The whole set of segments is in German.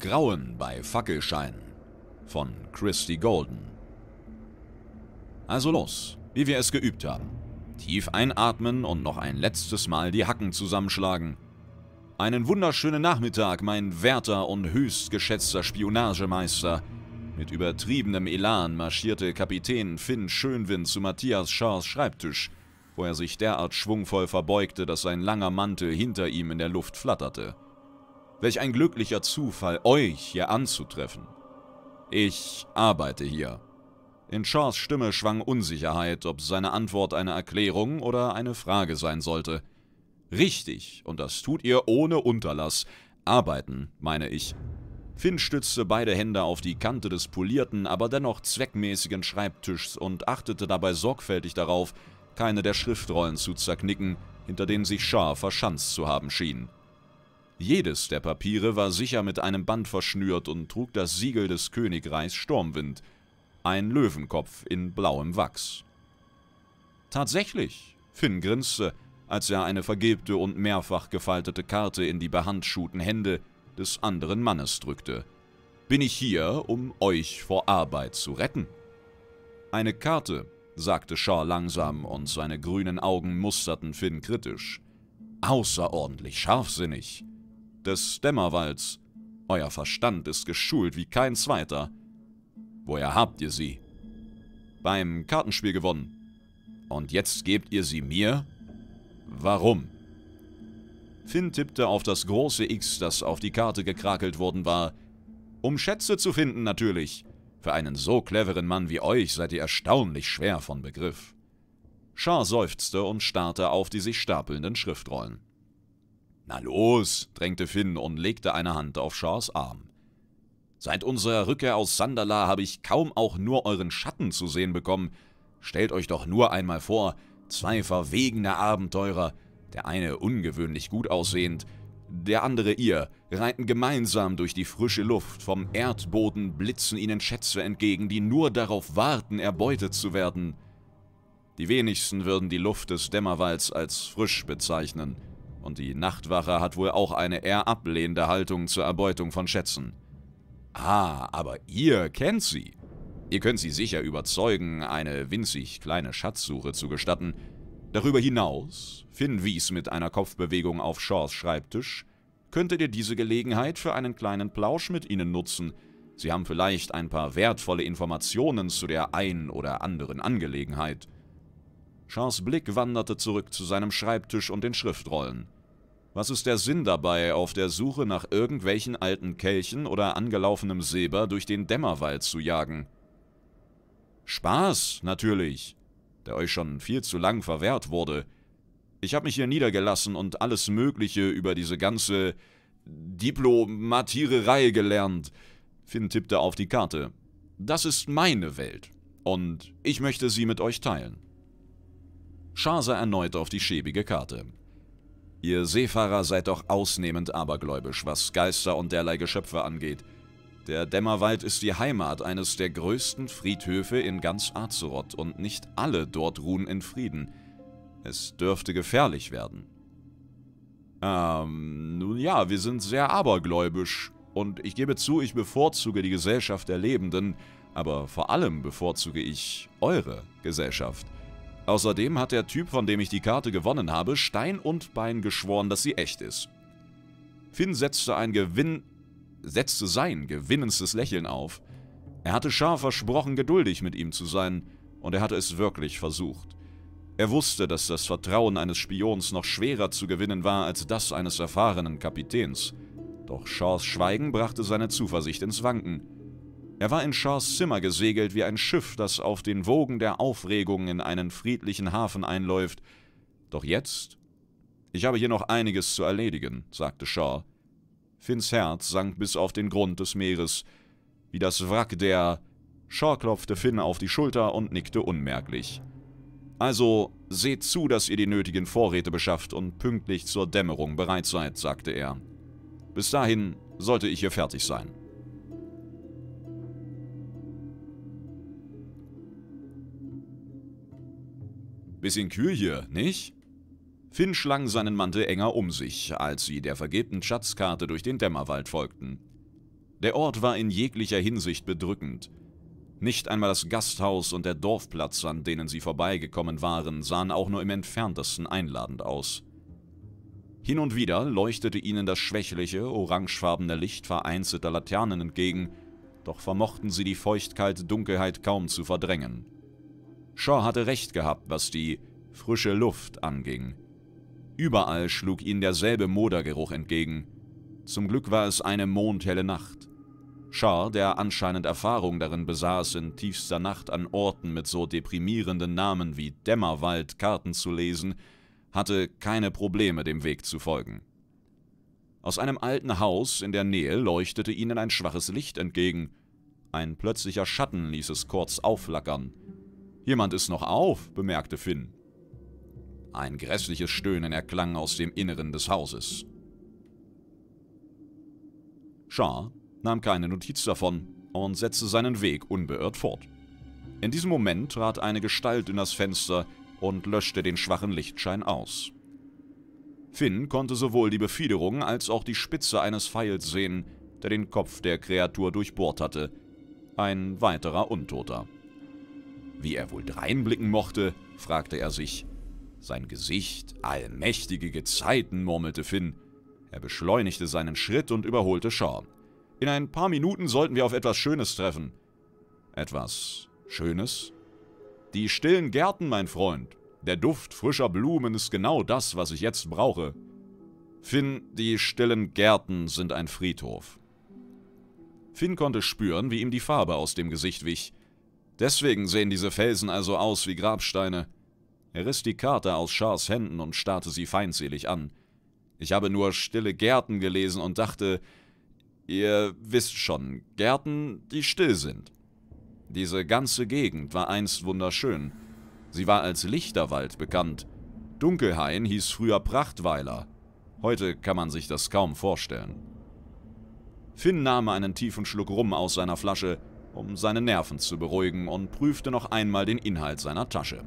Grauen bei Fackelschein von Christy Golden. Also los, wie wir es geübt haben. Tief einatmen und noch ein letztes Mal die Hacken zusammenschlagen. Einen wunderschönen Nachmittag, mein werter und höchst geschätzter Spionagemeister. Mit übertriebenem Elan marschierte Kapitän Finn Schönwind zu Matthias Schars Schreibtisch, wo er sich derart schwungvoll verbeugte, dass sein langer Mantel hinter ihm in der Luft flatterte. Welch ein glücklicher Zufall, euch hier anzutreffen. Ich arbeite hier. In Shaws Stimme schwang Unsicherheit, ob seine Antwort eine Erklärung oder eine Frage sein sollte. Richtig, und das tut ihr ohne Unterlass. Arbeiten, meine ich. Finn stützte beide Hände auf die Kante des polierten, aber dennoch zweckmäßigen Schreibtischs und achtete dabei sorgfältig darauf, keine der Schriftrollen zu zerknicken, hinter denen sich Shaw verschanzt zu haben schien. Jedes der Papiere war sicher mit einem Band verschnürt und trug das Siegel des Königreichs Sturmwind, ein Löwenkopf in blauem Wachs. Tatsächlich, Finn grinste, als er eine vergilbte und mehrfach gefaltete Karte in die behandschuhten Hände des anderen Mannes drückte. Bin ich hier, um euch vor Arbeit zu retten? Eine Karte, sagte Shaw langsam und seine grünen Augen musterten Finn kritisch. Außerordentlich scharfsinnig des Dämmerwalds. Euer Verstand ist geschult wie kein zweiter. Woher habt ihr sie? Beim Kartenspiel gewonnen. Und jetzt gebt ihr sie mir? Warum? Finn tippte auf das große X, das auf die Karte gekrakelt worden war. Um Schätze zu finden, natürlich. Für einen so cleveren Mann wie euch seid ihr erstaunlich schwer von Begriff. Schar seufzte und starrte auf die sich stapelnden Schriftrollen. Na los, drängte Finn und legte eine Hand auf Shaws Arm. Seit unserer Rückkehr aus Sandala habe ich kaum auch nur euren Schatten zu sehen bekommen. Stellt euch doch nur einmal vor, zwei verwegene Abenteurer, der eine ungewöhnlich gut aussehend, der andere ihr, reiten gemeinsam durch die frische Luft, vom Erdboden blitzen ihnen Schätze entgegen, die nur darauf warten, erbeutet zu werden. Die wenigsten würden die Luft des Dämmerwalds als frisch bezeichnen. Und die Nachtwache hat wohl auch eine eher ablehnende Haltung zur Erbeutung von Schätzen. Ah, aber ihr kennt sie. Ihr könnt sie sicher überzeugen, eine winzig kleine Schatzsuche zu gestatten. Darüber hinaus, Finn wies mit einer Kopfbewegung auf Shaws Schreibtisch, könntet ihr diese Gelegenheit für einen kleinen Plausch mit ihnen nutzen. Sie haben vielleicht ein paar wertvolle Informationen zu der ein oder anderen Angelegenheit. Chans Blick wanderte zurück zu seinem Schreibtisch und den Schriftrollen. Was ist der Sinn dabei, auf der Suche nach irgendwelchen alten Kelchen oder angelaufenem Silber durch den Dämmerwald zu jagen? Spaß, natürlich, der euch schon viel zu lang verwehrt wurde. Ich habe mich hier niedergelassen und alles Mögliche über diese ganze Diplomatiererei gelernt. Finn tippte auf die Karte. Das ist meine Welt und ich möchte sie mit euch teilen. Chance erneut auf die schäbige Karte. Ihr Seefahrer seid doch ausnehmend abergläubisch, was Geister und derlei Geschöpfe angeht. Der Dämmerwald ist die Heimat eines der größten Friedhöfe in ganz Azeroth und nicht alle dort ruhen in Frieden. Es dürfte gefährlich werden. Ähm, nun ja, wir sind sehr abergläubisch. Und ich gebe zu, ich bevorzuge die Gesellschaft der Lebenden, aber vor allem bevorzuge ich eure Gesellschaft – Außerdem hat der Typ, von dem ich die Karte gewonnen habe, Stein und Bein geschworen, dass sie echt ist. Finn setzte ein Gewinn... setzte sein gewinnendstes Lächeln auf. Er hatte Schar versprochen, geduldig mit ihm zu sein, und er hatte es wirklich versucht. Er wusste, dass das Vertrauen eines Spions noch schwerer zu gewinnen war als das eines erfahrenen Kapitäns. Doch Shaws Schweigen brachte seine Zuversicht ins Wanken. Er war in Shaws Zimmer gesegelt wie ein Schiff, das auf den Wogen der Aufregung in einen friedlichen Hafen einläuft. Doch jetzt? Ich habe hier noch einiges zu erledigen, sagte Shaw. Finns Herz sank bis auf den Grund des Meeres. Wie das Wrack der... Shaw klopfte Finn auf die Schulter und nickte unmerklich. Also, seht zu, dass ihr die nötigen Vorräte beschafft und pünktlich zur Dämmerung bereit seid, sagte er. Bis dahin sollte ich hier fertig sein. Bisschen kühl hier, nicht? Finn schlang seinen Mantel enger um sich, als sie der vergebten Schatzkarte durch den Dämmerwald folgten. Der Ort war in jeglicher Hinsicht bedrückend. Nicht einmal das Gasthaus und der Dorfplatz, an denen sie vorbeigekommen waren, sahen auch nur im entferntesten einladend aus. Hin und wieder leuchtete ihnen das schwächliche, orangefarbene Licht vereinzelter Laternen entgegen, doch vermochten sie die feuchtkalte Dunkelheit kaum zu verdrängen. Shaw hatte recht gehabt, was die frische Luft anging. Überall schlug ihnen derselbe Modergeruch entgegen. Zum Glück war es eine mondhelle Nacht. Shaw, der anscheinend Erfahrung darin besaß, in tiefster Nacht an Orten mit so deprimierenden Namen wie Dämmerwald Karten zu lesen, hatte keine Probleme, dem Weg zu folgen. Aus einem alten Haus in der Nähe leuchtete ihnen ein schwaches Licht entgegen. Ein plötzlicher Schatten ließ es kurz aufflackern. Jemand ist noch auf, bemerkte Finn. Ein grässliches Stöhnen erklang aus dem Inneren des Hauses. Shah nahm keine Notiz davon und setzte seinen Weg unbeirrt fort. In diesem Moment trat eine Gestalt in das Fenster und löschte den schwachen Lichtschein aus. Finn konnte sowohl die Befiederung als auch die Spitze eines Pfeils sehen, der den Kopf der Kreatur durchbohrt hatte. Ein weiterer Untoter. Wie er wohl dreinblicken mochte, fragte er sich. Sein Gesicht, allmächtige Gezeiten, murmelte Finn. Er beschleunigte seinen Schritt und überholte Shaw. In ein paar Minuten sollten wir auf etwas Schönes treffen. Etwas Schönes? Die stillen Gärten, mein Freund. Der Duft frischer Blumen ist genau das, was ich jetzt brauche. Finn, die stillen Gärten sind ein Friedhof. Finn konnte spüren, wie ihm die Farbe aus dem Gesicht wich. Deswegen sehen diese Felsen also aus wie Grabsteine. Er riss die Karte aus Schars Händen und starrte sie feindselig an. Ich habe nur stille Gärten gelesen und dachte, ihr wisst schon, Gärten, die still sind. Diese ganze Gegend war einst wunderschön. Sie war als Lichterwald bekannt. Dunkelhain hieß früher Prachtweiler. Heute kann man sich das kaum vorstellen. Finn nahm einen tiefen Schluck Rum aus seiner Flasche um seine Nerven zu beruhigen und prüfte noch einmal den Inhalt seiner Tasche.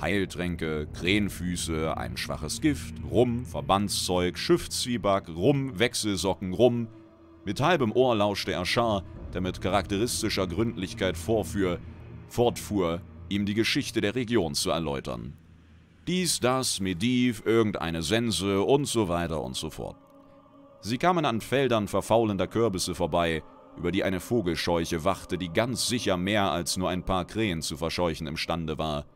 Heiltränke, Krähenfüße, ein schwaches Gift, Rum, Verbandszeug, Schiffzwieback, Rum, Wechselsocken, Rum. Mit halbem Ohr lauschte er Schar, der mit charakteristischer Gründlichkeit vorführ, fortfuhr, ihm die Geschichte der Region zu erläutern. Dies, das, Mediv, irgendeine Sense und so weiter und so fort. Sie kamen an Feldern verfaulender Kürbisse vorbei, über die eine Vogelscheuche wachte, die ganz sicher mehr als nur ein paar Krähen zu verscheuchen imstande war.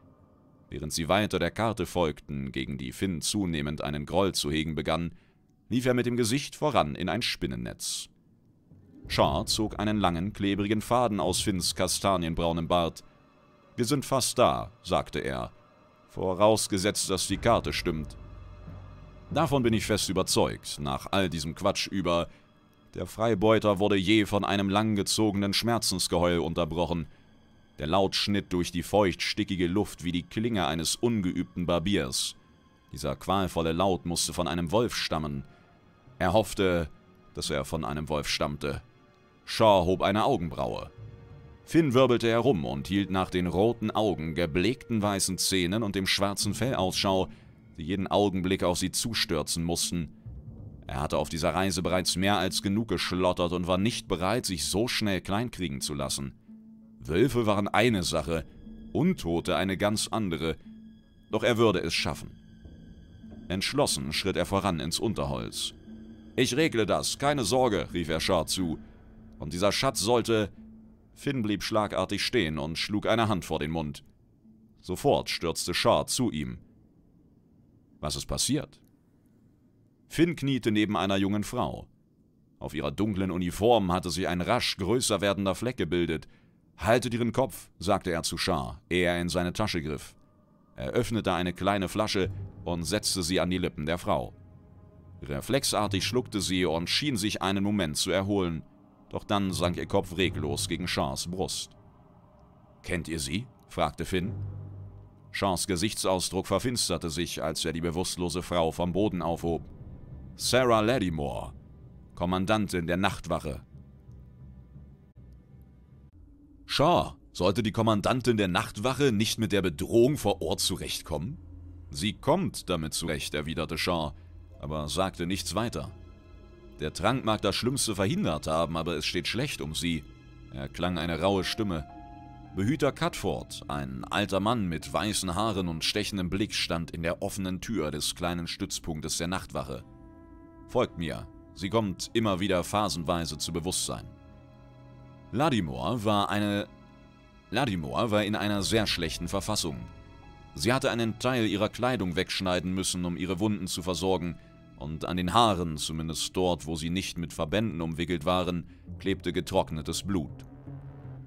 Während sie weiter der Karte folgten, gegen die Finn zunehmend einen Groll zu hegen begann, lief er mit dem Gesicht voran in ein Spinnennetz. Char zog einen langen, klebrigen Faden aus Finns kastanienbraunem Bart. »Wir sind fast da«, sagte er, vorausgesetzt, dass die Karte stimmt. Davon bin ich fest überzeugt, nach all diesem Quatsch über der Freibeuter wurde je von einem langgezogenen Schmerzensgeheul unterbrochen. Der Laut schnitt durch die feuchtstickige Luft wie die Klinge eines ungeübten Barbiers. Dieser qualvolle Laut musste von einem Wolf stammen. Er hoffte, dass er von einem Wolf stammte. Shaw hob eine Augenbraue. Finn wirbelte herum und hielt nach den roten Augen, geblegten weißen Zähnen und dem schwarzen Fell Ausschau, die jeden Augenblick auf sie zustürzen mussten. Er hatte auf dieser Reise bereits mehr als genug geschlottert und war nicht bereit, sich so schnell kleinkriegen zu lassen. Wölfe waren eine Sache, Untote eine ganz andere, doch er würde es schaffen. Entschlossen schritt er voran ins Unterholz. Ich regle das, keine Sorge, rief er Short zu. Und dieser Schatz sollte... Finn blieb schlagartig stehen und schlug eine Hand vor den Mund. Sofort stürzte Short zu ihm. Was ist passiert? Finn kniete neben einer jungen Frau. Auf ihrer dunklen Uniform hatte sich ein rasch größer werdender Fleck gebildet. Haltet ihren Kopf, sagte er zu Schar, ehe er in seine Tasche griff. Er öffnete eine kleine Flasche und setzte sie an die Lippen der Frau. Reflexartig schluckte sie und schien sich einen Moment zu erholen, doch dann sank ihr Kopf reglos gegen Shars Brust. Kennt ihr sie? fragte Finn. Shars Gesichtsausdruck verfinsterte sich, als er die bewusstlose Frau vom Boden aufhob. Sarah Lattimore, Kommandantin der Nachtwache. Shaw, sollte die Kommandantin der Nachtwache nicht mit der Bedrohung vor Ort zurechtkommen? Sie kommt damit zurecht, erwiderte Shaw, aber sagte nichts weiter. Der Trank mag das Schlimmste verhindert haben, aber es steht schlecht um sie, Er klang eine raue Stimme. Behüter Cutford, ein alter Mann mit weißen Haaren und stechendem Blick, stand in der offenen Tür des kleinen Stützpunktes der Nachtwache. Folgt mir, sie kommt immer wieder phasenweise zu Bewusstsein. Ladimore war eine... Ladimore war in einer sehr schlechten Verfassung. Sie hatte einen Teil ihrer Kleidung wegschneiden müssen, um ihre Wunden zu versorgen, und an den Haaren, zumindest dort, wo sie nicht mit Verbänden umwickelt waren, klebte getrocknetes Blut.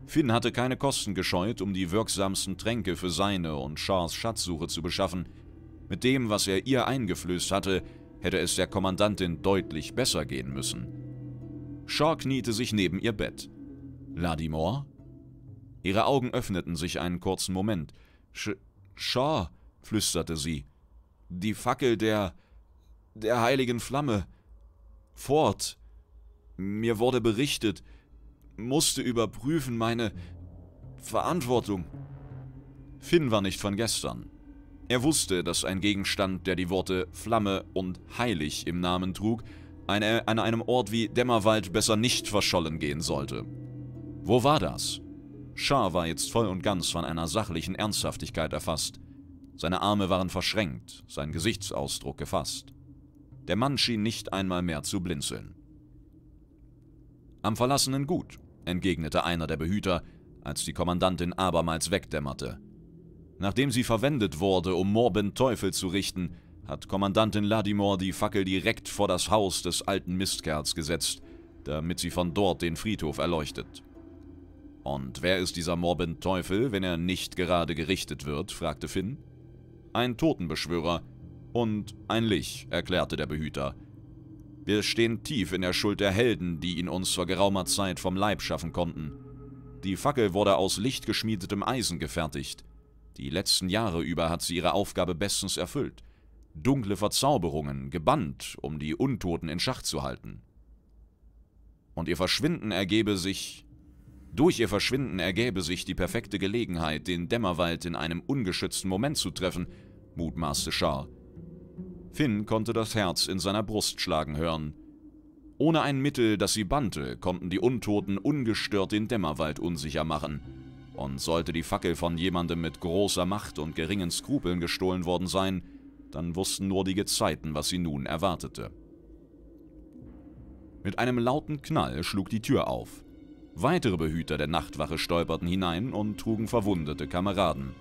Finn hatte keine Kosten gescheut, um die wirksamsten Tränke für seine und Shars Schatzsuche zu beschaffen. Mit dem, was er ihr eingeflößt hatte, hätte es der Kommandantin deutlich besser gehen müssen. Shaw kniete sich neben ihr Bett. Ladimore? Ihre Augen öffneten sich einen kurzen Moment. Sch Shaw, flüsterte sie. Die Fackel der. der heiligen Flamme. Fort. Mir wurde berichtet, musste überprüfen meine Verantwortung. Finn war nicht von gestern. Er wusste, dass ein Gegenstand, der die Worte Flamme und Heilig im Namen trug, an einem Ort wie Dämmerwald besser nicht verschollen gehen sollte. Wo war das? Shah war jetzt voll und ganz von einer sachlichen Ernsthaftigkeit erfasst. Seine Arme waren verschränkt, sein Gesichtsausdruck gefasst. Der Mann schien nicht einmal mehr zu blinzeln. Am verlassenen Gut, entgegnete einer der Behüter, als die Kommandantin abermals wegdämmerte. Nachdem sie verwendet wurde, um Morben Teufel zu richten, hat Kommandantin Ladimore die Fackel direkt vor das Haus des alten Mistkerls gesetzt, damit sie von dort den Friedhof erleuchtet. Und wer ist dieser Morben Teufel, wenn er nicht gerade gerichtet wird? fragte Finn. Ein Totenbeschwörer und ein Lich, erklärte der Behüter. Wir stehen tief in der Schuld der Helden, die ihn uns vor geraumer Zeit vom Leib schaffen konnten. Die Fackel wurde aus lichtgeschmiedetem Eisen gefertigt. Die letzten Jahre über hat sie ihre Aufgabe bestens erfüllt. Dunkle Verzauberungen, gebannt, um die Untoten in Schach zu halten. Und ihr Verschwinden ergebe sich... Durch ihr Verschwinden ergäbe sich die perfekte Gelegenheit, den Dämmerwald in einem ungeschützten Moment zu treffen, mutmaßte Char. Finn konnte das Herz in seiner Brust schlagen hören. Ohne ein Mittel, das sie bannte, konnten die Untoten ungestört den Dämmerwald unsicher machen und sollte die Fackel von jemandem mit großer Macht und geringen Skrupeln gestohlen worden sein, dann wussten nur die Gezeiten, was sie nun erwartete. Mit einem lauten Knall schlug die Tür auf. Weitere Behüter der Nachtwache stolperten hinein und trugen verwundete Kameraden.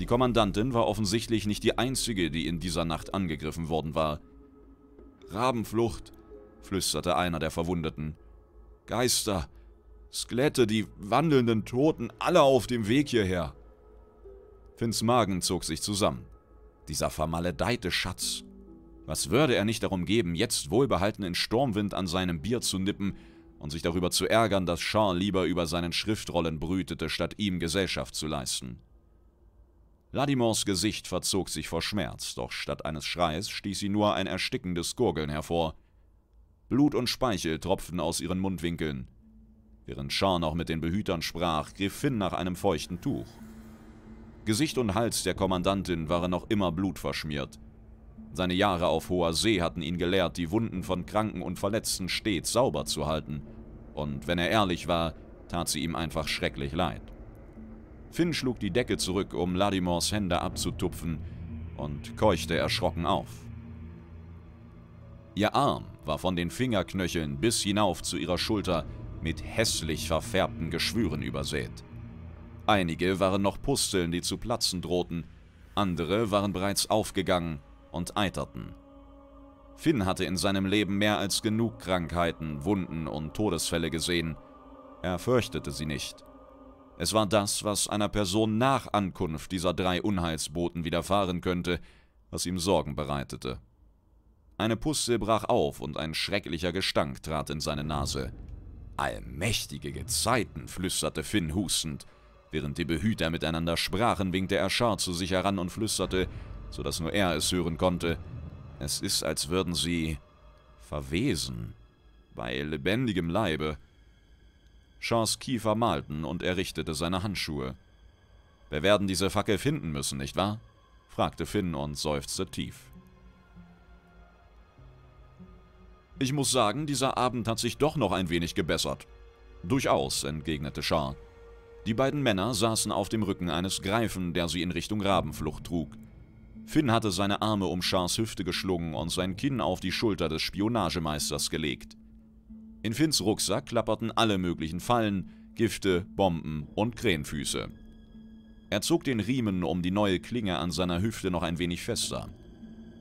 Die Kommandantin war offensichtlich nicht die einzige, die in dieser Nacht angegriffen worden war. Rabenflucht, flüsterte einer der Verwundeten. Geister, Skelette, die wandelnden Toten, alle auf dem Weg hierher. Finns Magen zog sich zusammen. Dieser vermaledeite Schatz. Was würde er nicht darum geben, jetzt wohlbehalten in Sturmwind an seinem Bier zu nippen und sich darüber zu ärgern, dass Sean lieber über seinen Schriftrollen brütete, statt ihm Gesellschaft zu leisten. Ladimors Gesicht verzog sich vor Schmerz, doch statt eines Schreies stieß sie nur ein erstickendes Gurgeln hervor. Blut und Speichel tropften aus ihren Mundwinkeln. Während Sean noch mit den Behütern sprach, griff Finn nach einem feuchten Tuch. Gesicht und Hals der Kommandantin waren noch immer blutverschmiert. Seine Jahre auf hoher See hatten ihn gelehrt, die Wunden von Kranken und Verletzten stets sauber zu halten. Und wenn er ehrlich war, tat sie ihm einfach schrecklich leid. Finn schlug die Decke zurück, um Ladimors Hände abzutupfen, und keuchte erschrocken auf. Ihr Arm war von den Fingerknöcheln bis hinauf zu ihrer Schulter mit hässlich verfärbten Geschwüren übersät. Einige waren noch Pusteln, die zu platzen drohten, andere waren bereits aufgegangen und eiterten. Finn hatte in seinem Leben mehr als genug Krankheiten, Wunden und Todesfälle gesehen. Er fürchtete sie nicht. Es war das, was einer Person nach Ankunft dieser drei Unheilsboten widerfahren könnte, was ihm Sorgen bereitete. Eine Pustel brach auf und ein schrecklicher Gestank trat in seine Nase. Allmächtige Gezeiten, flüsterte Finn hustend. Während die Behüter miteinander sprachen, winkte er Schar zu sich heran und flüsterte, so dass nur er es hören konnte. Es ist, als würden sie verwesen, bei lebendigem Leibe. Shars Kiefer malten und errichtete seine Handschuhe. Wir werden diese Fackel finden müssen, nicht wahr? fragte Finn und seufzte tief. Ich muss sagen, dieser Abend hat sich doch noch ein wenig gebessert. Durchaus, entgegnete Shaw. Die beiden Männer saßen auf dem Rücken eines Greifen, der sie in Richtung Rabenflucht trug. Finn hatte seine Arme um Shars Hüfte geschlungen und sein Kinn auf die Schulter des Spionagemeisters gelegt. In Finns Rucksack klapperten alle möglichen Fallen, Gifte, Bomben und Krähenfüße. Er zog den Riemen um die neue Klinge an seiner Hüfte noch ein wenig fester.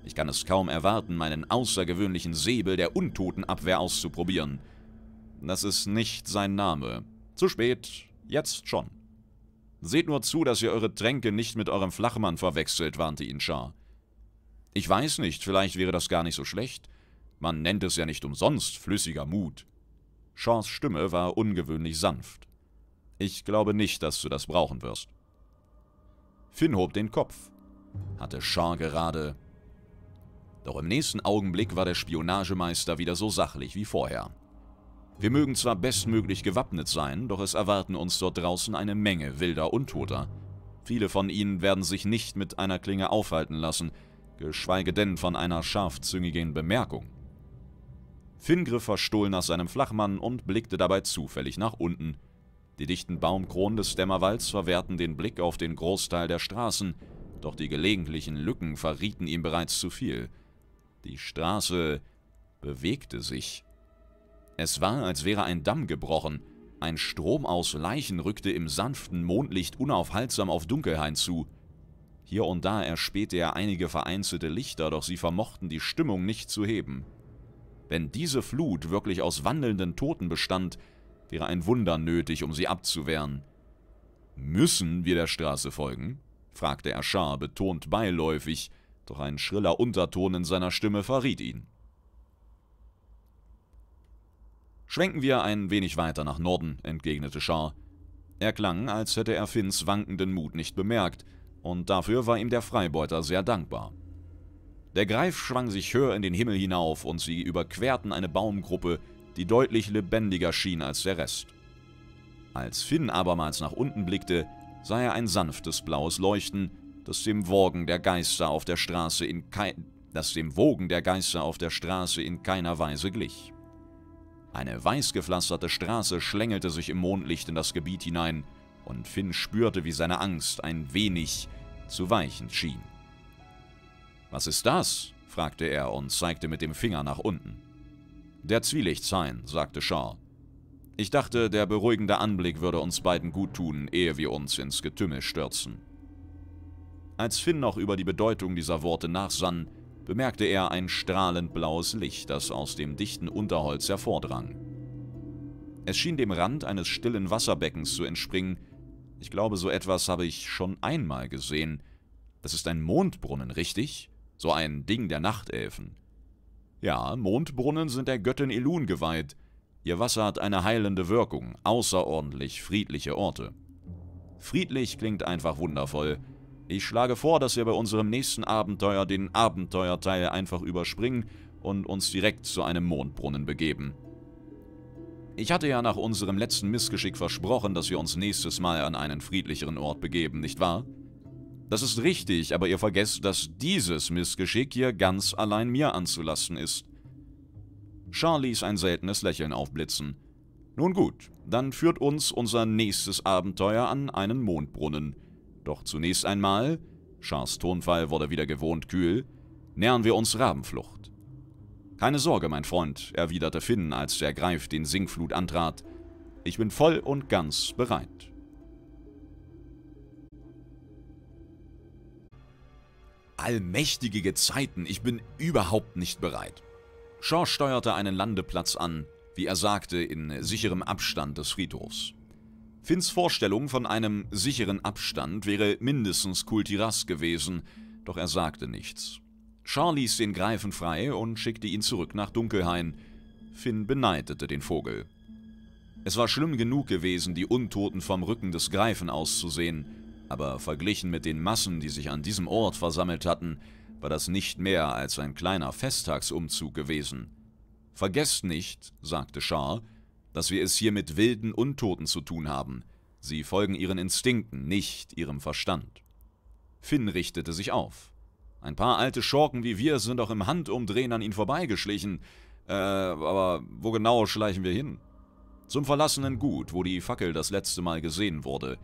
Ich kann es kaum erwarten, meinen außergewöhnlichen Säbel der Untotenabwehr auszuprobieren. Das ist nicht sein Name. Zu spät, jetzt schon. Seht nur zu, dass ihr eure Tränke nicht mit eurem Flachmann verwechselt, warnte ihn Schar. Ich weiß nicht, vielleicht wäre das gar nicht so schlecht. Man nennt es ja nicht umsonst flüssiger Mut. Shaws Stimme war ungewöhnlich sanft. Ich glaube nicht, dass du das brauchen wirst. Finn hob den Kopf. Hatte Shaw gerade doch im nächsten Augenblick war der Spionagemeister wieder so sachlich wie vorher. Wir mögen zwar bestmöglich gewappnet sein, doch es erwarten uns dort draußen eine Menge wilder Untoter. Viele von ihnen werden sich nicht mit einer Klinge aufhalten lassen, geschweige denn von einer scharfzüngigen Bemerkung. Fingriff verstohlen nach seinem Flachmann und blickte dabei zufällig nach unten. Die dichten Baumkronen des Dämmerwalds verwehrten den Blick auf den Großteil der Straßen, doch die gelegentlichen Lücken verrieten ihm bereits zu viel – die Straße bewegte sich. Es war, als wäre ein Damm gebrochen. Ein Strom aus Leichen rückte im sanften Mondlicht unaufhaltsam auf Dunkelhain zu. Hier und da erspähte er einige vereinzelte Lichter, doch sie vermochten die Stimmung nicht zu heben. Wenn diese Flut wirklich aus wandelnden Toten bestand, wäre ein Wunder nötig, um sie abzuwehren. Müssen wir der Straße folgen? fragte er betont beiläufig, doch ein schriller Unterton in seiner Stimme verriet ihn. Schwenken wir ein wenig weiter nach Norden, entgegnete Shaw. Er klang, als hätte er Finns wankenden Mut nicht bemerkt, und dafür war ihm der Freibeuter sehr dankbar. Der Greif schwang sich höher in den Himmel hinauf und sie überquerten eine Baumgruppe, die deutlich lebendiger schien als der Rest. Als Finn abermals nach unten blickte, sah er ein sanftes blaues Leuchten, das dem Wogen der Geister auf der Straße in kein, das dem Wogen der Geister auf der Straße in keiner Weise glich. Eine weißgepflasterte Straße schlängelte sich im Mondlicht in das Gebiet hinein, und Finn spürte, wie seine Angst ein wenig zu weichen schien. Was ist das? fragte er und zeigte mit dem Finger nach unten. Der Zwielichtshain, sagte Shaw. Ich dachte, der beruhigende Anblick würde uns beiden gut tun, ehe wir uns ins Getümmel stürzen. Als Finn noch über die Bedeutung dieser Worte nachsann, bemerkte er ein strahlend blaues Licht, das aus dem dichten Unterholz hervordrang. Es schien dem Rand eines stillen Wasserbeckens zu entspringen. Ich glaube, so etwas habe ich schon einmal gesehen. Das ist ein Mondbrunnen, richtig? So ein Ding der Nachtelfen. Ja, Mondbrunnen sind der Göttin Elun geweiht. Ihr Wasser hat eine heilende Wirkung, außerordentlich friedliche Orte. Friedlich klingt einfach wundervoll, ich schlage vor, dass wir bei unserem nächsten Abenteuer den Abenteuerteil einfach überspringen und uns direkt zu einem Mondbrunnen begeben. Ich hatte ja nach unserem letzten Missgeschick versprochen, dass wir uns nächstes Mal an einen friedlicheren Ort begeben, nicht wahr? Das ist richtig, aber ihr vergesst, dass dieses Missgeschick hier ganz allein mir anzulasten ist. Charlie ließ ein seltenes Lächeln aufblitzen. Nun gut, dann führt uns unser nächstes Abenteuer an einen Mondbrunnen – doch zunächst einmal, Schars Tonfall wurde wieder gewohnt kühl, nähern wir uns Rabenflucht. Keine Sorge, mein Freund, erwiderte Finn, als der Greif den Singflut antrat. Ich bin voll und ganz bereit. Allmächtige Gezeiten, ich bin überhaupt nicht bereit. Shaw steuerte einen Landeplatz an, wie er sagte, in sicherem Abstand des Friedhofs. Finns Vorstellung von einem sicheren Abstand wäre mindestens Kultiras gewesen, doch er sagte nichts. Char ließ den Greifen frei und schickte ihn zurück nach Dunkelhain. Finn beneidete den Vogel. Es war schlimm genug gewesen, die Untoten vom Rücken des Greifen auszusehen, aber verglichen mit den Massen, die sich an diesem Ort versammelt hatten, war das nicht mehr als ein kleiner Festtagsumzug gewesen. Vergesst nicht, sagte Char, dass wir es hier mit wilden Untoten zu tun haben. Sie folgen ihren Instinkten, nicht ihrem Verstand. Finn richtete sich auf. Ein paar alte Schorken wie wir sind auch im Handumdrehen an ihn vorbeigeschlichen. Äh, aber wo genau schleichen wir hin? Zum verlassenen Gut, wo die Fackel das letzte Mal gesehen wurde.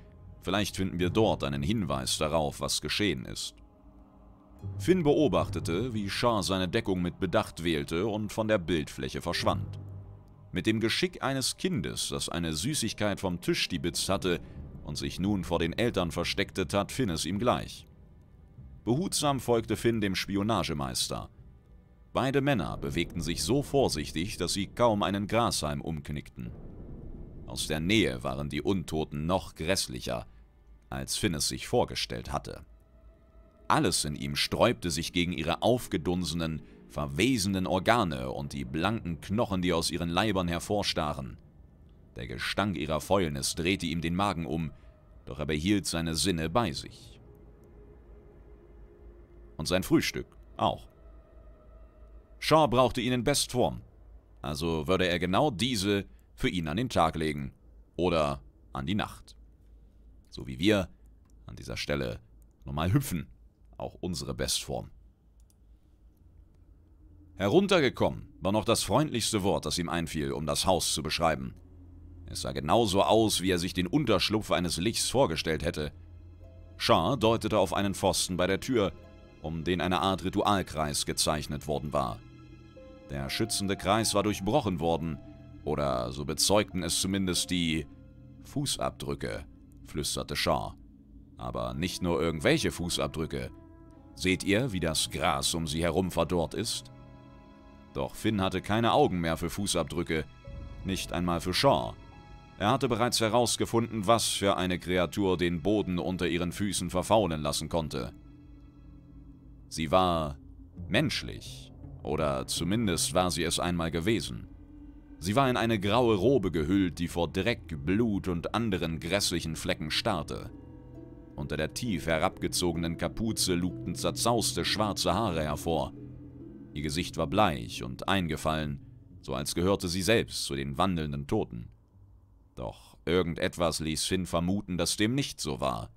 Vielleicht finden wir dort einen Hinweis darauf, was geschehen ist. Finn beobachtete, wie Shah seine Deckung mit Bedacht wählte und von der Bildfläche verschwand. Mit dem Geschick eines Kindes, das eine Süßigkeit vom Tisch stibitzt hatte und sich nun vor den Eltern versteckte, tat Finn es ihm gleich. Behutsam folgte Finn dem Spionagemeister. Beide Männer bewegten sich so vorsichtig, dass sie kaum einen Grashalm umknickten. Aus der Nähe waren die Untoten noch grässlicher, als Finn es sich vorgestellt hatte. Alles in ihm sträubte sich gegen ihre aufgedunsenen, verwesenden Organe und die blanken Knochen, die aus ihren Leibern hervorstarren. Der Gestank ihrer Fäulnis drehte ihm den Magen um, doch er behielt seine Sinne bei sich. Und sein Frühstück auch. Shaw brauchte ihn in Bestform, also würde er genau diese für ihn an den Tag legen oder an die Nacht. So wie wir an dieser Stelle nochmal hüpfen, auch unsere Bestform. Heruntergekommen war noch das freundlichste Wort, das ihm einfiel, um das Haus zu beschreiben. Es sah genauso aus, wie er sich den Unterschlupf eines Lichs vorgestellt hätte. Shah deutete auf einen Pfosten bei der Tür, um den eine Art Ritualkreis gezeichnet worden war. Der schützende Kreis war durchbrochen worden, oder so bezeugten es zumindest die Fußabdrücke, flüsterte Shaw. Aber nicht nur irgendwelche Fußabdrücke. Seht ihr, wie das Gras um sie herum verdorrt ist? Doch Finn hatte keine Augen mehr für Fußabdrücke, nicht einmal für Shaw. Er hatte bereits herausgefunden, was für eine Kreatur den Boden unter ihren Füßen verfaulen lassen konnte. Sie war menschlich, oder zumindest war sie es einmal gewesen. Sie war in eine graue Robe gehüllt, die vor Dreck, Blut und anderen grässlichen Flecken starrte. Unter der tief herabgezogenen Kapuze lugten zerzauste schwarze Haare hervor, Ihr Gesicht war bleich und eingefallen, so als gehörte sie selbst zu den wandelnden Toten. Doch irgendetwas ließ Finn vermuten, dass dem nicht so war.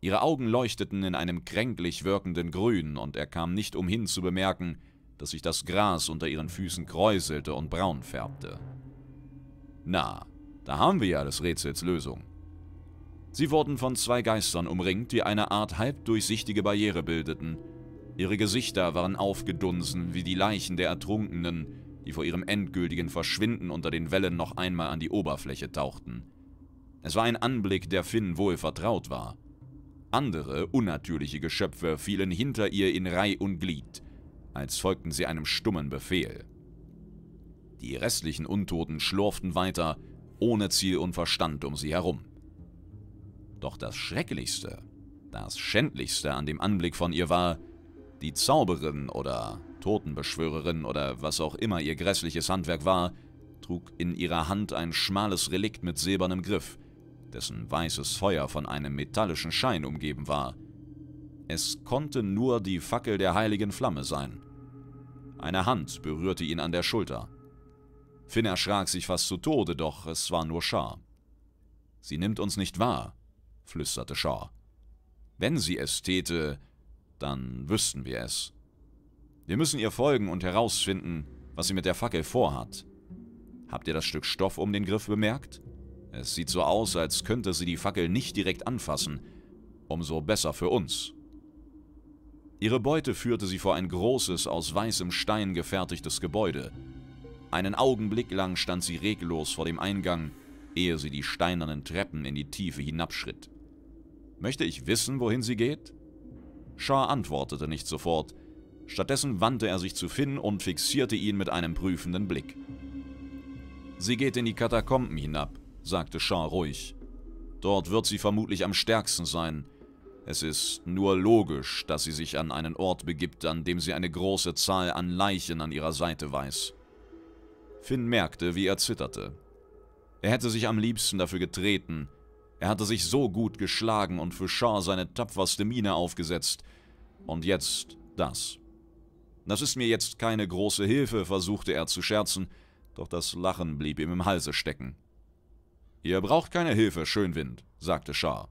Ihre Augen leuchteten in einem kränklich wirkenden Grün, und er kam nicht umhin zu bemerken, dass sich das Gras unter ihren Füßen kräuselte und braun färbte. Na, da haben wir ja des Rätsels Lösung. Sie wurden von zwei Geistern umringt, die eine Art halbdurchsichtige Barriere bildeten, Ihre Gesichter waren aufgedunsen wie die Leichen der Ertrunkenen, die vor ihrem endgültigen Verschwinden unter den Wellen noch einmal an die Oberfläche tauchten. Es war ein Anblick, der Finn wohl vertraut war. Andere, unnatürliche Geschöpfe fielen hinter ihr in Reih und Glied, als folgten sie einem stummen Befehl. Die restlichen Untoten schlurften weiter, ohne Ziel und Verstand um sie herum. Doch das Schrecklichste, das Schändlichste an dem Anblick von ihr war, die Zauberin oder Totenbeschwörerin oder was auch immer ihr grässliches Handwerk war, trug in ihrer Hand ein schmales Relikt mit silbernem Griff, dessen weißes Feuer von einem metallischen Schein umgeben war. Es konnte nur die Fackel der heiligen Flamme sein. Eine Hand berührte ihn an der Schulter. Finn erschrak sich fast zu Tode, doch es war nur Schar. Sie nimmt uns nicht wahr, flüsterte Schar. Wenn sie es täte, dann wüssten wir es. Wir müssen ihr folgen und herausfinden, was sie mit der Fackel vorhat. Habt ihr das Stück Stoff um den Griff bemerkt? Es sieht so aus, als könnte sie die Fackel nicht direkt anfassen. Umso besser für uns. Ihre Beute führte sie vor ein großes, aus weißem Stein gefertigtes Gebäude. Einen Augenblick lang stand sie reglos vor dem Eingang, ehe sie die steinernen Treppen in die Tiefe hinabschritt. Möchte ich wissen, wohin sie geht? Shah antwortete nicht sofort. Stattdessen wandte er sich zu Finn und fixierte ihn mit einem prüfenden Blick. Sie geht in die Katakomben hinab, sagte Shah ruhig. Dort wird sie vermutlich am stärksten sein. Es ist nur logisch, dass sie sich an einen Ort begibt, an dem sie eine große Zahl an Leichen an ihrer Seite weiß. Finn merkte, wie er zitterte. Er hätte sich am liebsten dafür getreten, er hatte sich so gut geschlagen und für Shaw seine tapferste Miene aufgesetzt. Und jetzt das. Das ist mir jetzt keine große Hilfe, versuchte er zu scherzen, doch das Lachen blieb ihm im Halse stecken. Ihr braucht keine Hilfe, Schönwind, sagte Shaw.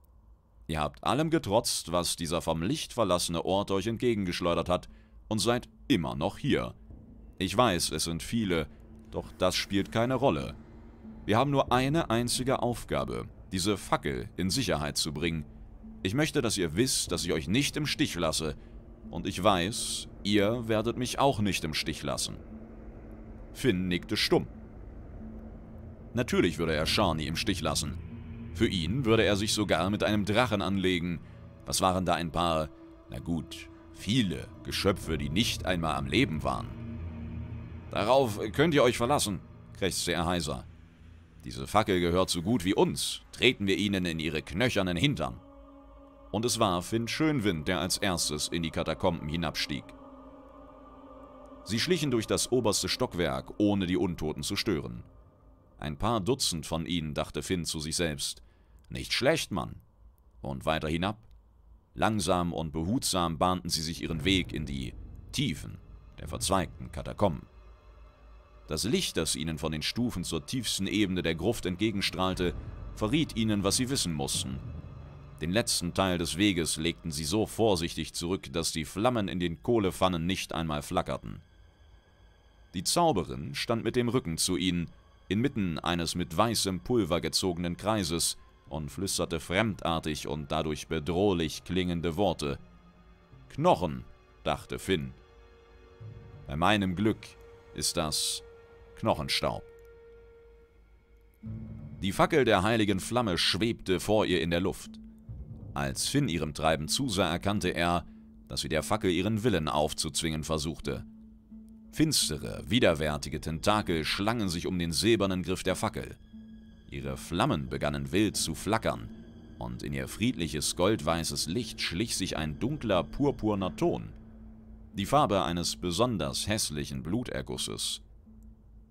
Ihr habt allem getrotzt, was dieser vom Licht verlassene Ort euch entgegengeschleudert hat, und seid immer noch hier. Ich weiß, es sind viele, doch das spielt keine Rolle. Wir haben nur eine einzige Aufgabe, diese Fackel in Sicherheit zu bringen. Ich möchte, dass ihr wisst, dass ich euch nicht im Stich lasse. Und ich weiß, ihr werdet mich auch nicht im Stich lassen. Finn nickte stumm. Natürlich würde er Shani im Stich lassen. Für ihn würde er sich sogar mit einem Drachen anlegen. Was waren da ein paar, na gut, viele Geschöpfe, die nicht einmal am Leben waren. Darauf könnt ihr euch verlassen, krächzte er heiser. Diese Fackel gehört so gut wie uns. Treten wir ihnen in ihre knöchernen Hintern. Und es war Finn Schönwind, der als erstes in die Katakomben hinabstieg. Sie schlichen durch das oberste Stockwerk, ohne die Untoten zu stören. Ein paar Dutzend von ihnen, dachte Finn zu sich selbst. Nicht schlecht, Mann. Und weiter hinab. Langsam und behutsam bahnten sie sich ihren Weg in die Tiefen der verzweigten Katakomben. Das Licht, das ihnen von den Stufen zur tiefsten Ebene der Gruft entgegenstrahlte, verriet ihnen, was sie wissen mussten. Den letzten Teil des Weges legten sie so vorsichtig zurück, dass die Flammen in den Kohlepfannen nicht einmal flackerten. Die Zauberin stand mit dem Rücken zu ihnen, inmitten eines mit weißem Pulver gezogenen Kreises, und flüsterte fremdartig und dadurch bedrohlich klingende Worte. Knochen, dachte Finn. Bei meinem Glück ist das Knochenstaub. Die Fackel der heiligen Flamme schwebte vor ihr in der Luft. Als Finn ihrem Treiben zusah, erkannte er, dass sie der Fackel ihren Willen aufzuzwingen versuchte. Finstere, widerwärtige Tentakel schlangen sich um den silbernen Griff der Fackel. Ihre Flammen begannen wild zu flackern, und in ihr friedliches goldweißes Licht schlich sich ein dunkler purpurner Ton, die Farbe eines besonders hässlichen Blutergusses.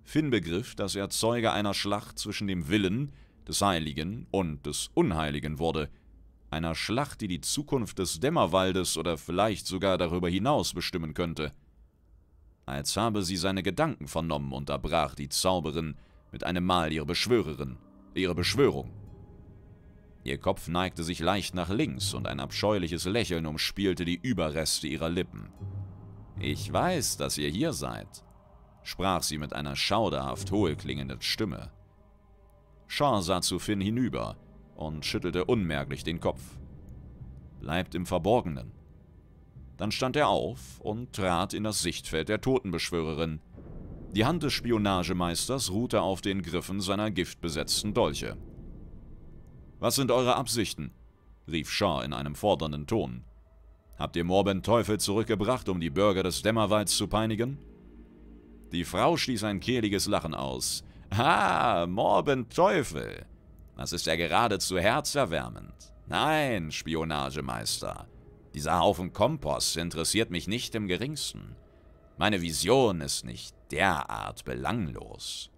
Finn begriff, dass er Zeuge einer Schlacht zwischen dem Willen, des Heiligen und des Unheiligen wurde, einer Schlacht, die die Zukunft des Dämmerwaldes oder vielleicht sogar darüber hinaus bestimmen könnte. Als habe sie seine Gedanken vernommen, unterbrach die Zauberin mit einem Mal ihre Beschwörerin, ihre Beschwörung. Ihr Kopf neigte sich leicht nach links und ein abscheuliches Lächeln umspielte die Überreste ihrer Lippen. Ich weiß, dass ihr hier seid, sprach sie mit einer schauderhaft hohlklingenden Stimme. Shaw sah zu Finn hinüber und schüttelte unmerklich den Kopf. Bleibt im Verborgenen. Dann stand er auf und trat in das Sichtfeld der Totenbeschwörerin. Die Hand des Spionagemeisters ruhte auf den Griffen seiner giftbesetzten Dolche. Was sind eure Absichten? rief Shaw in einem fordernden Ton. Habt ihr Morben Teufel zurückgebracht, um die Bürger des Dämmerwalds zu peinigen? Die Frau stieß ein kehliges Lachen aus. Ha, Morbend Teufel! Das ist ja geradezu herzerwärmend. Nein, Spionagemeister, dieser Haufen Kompost interessiert mich nicht im geringsten. Meine Vision ist nicht derart belanglos.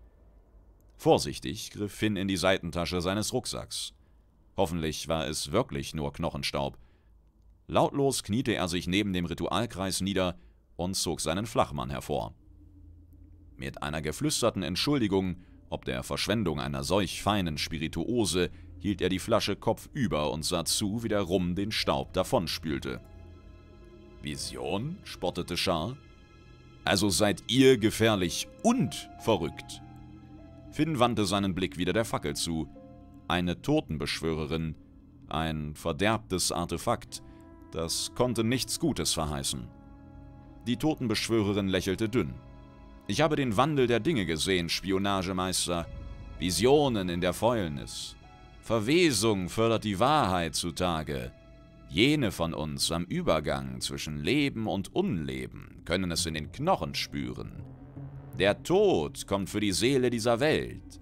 Vorsichtig griff Finn in die Seitentasche seines Rucksacks. Hoffentlich war es wirklich nur Knochenstaub. Lautlos kniete er sich neben dem Ritualkreis nieder und zog seinen Flachmann hervor. Mit einer geflüsterten Entschuldigung, ob der Verschwendung einer solch feinen Spirituose, hielt er die Flasche kopfüber und sah zu, wie der Rum den Staub davonspülte. Vision? spottete Char. Also seid ihr gefährlich und verrückt. Finn wandte seinen Blick wieder der Fackel zu. Eine Totenbeschwörerin, ein verderbtes Artefakt, das konnte nichts Gutes verheißen. Die Totenbeschwörerin lächelte dünn. Ich habe den Wandel der Dinge gesehen, Spionagemeister. Visionen in der Fäulnis. Verwesung fördert die Wahrheit zutage. Jene von uns am Übergang zwischen Leben und Unleben können es in den Knochen spüren. Der Tod kommt für die Seele dieser Welt,